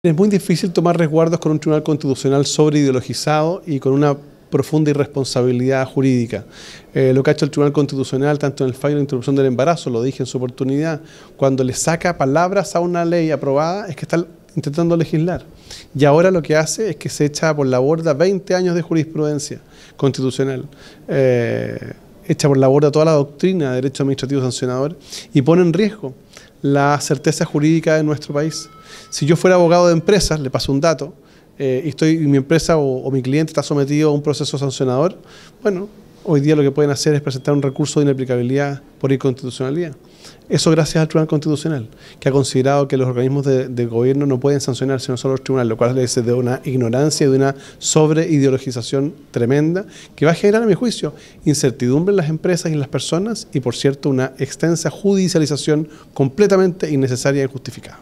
Es muy difícil tomar resguardos con un tribunal constitucional sobre-ideologizado y con una profunda irresponsabilidad jurídica. Eh, lo que ha hecho el Tribunal Constitucional, tanto en el fallo de la interrupción del embarazo, lo dije en su oportunidad, cuando le saca palabras a una ley aprobada, es que está intentando legislar. Y ahora lo que hace es que se echa por la borda 20 años de jurisprudencia constitucional. Eh, echa por la borda toda la doctrina de derecho administrativo sancionador y pone en riesgo la certeza jurídica de nuestro país. Si yo fuera abogado de empresas, le paso un dato, eh, y estoy, mi empresa o, mi cliente está sometido a un proceso sancionador, bueno, hoy día lo que pueden hacer es presentar un recurso de inaplicabilidad por inconstitucionalidad. Eso gracias al Tribunal Constitucional, que ha considerado que los organismos de, gobierno no pueden sancionar sino solo los tribunales, lo cual le dice de una ignorancia y de una sobreideologización tremenda, que va a generar, a mi juicio, incertidumbre en las empresas y en las personas y, por cierto, una extensa judicialización completamente innecesaria y e injustificada.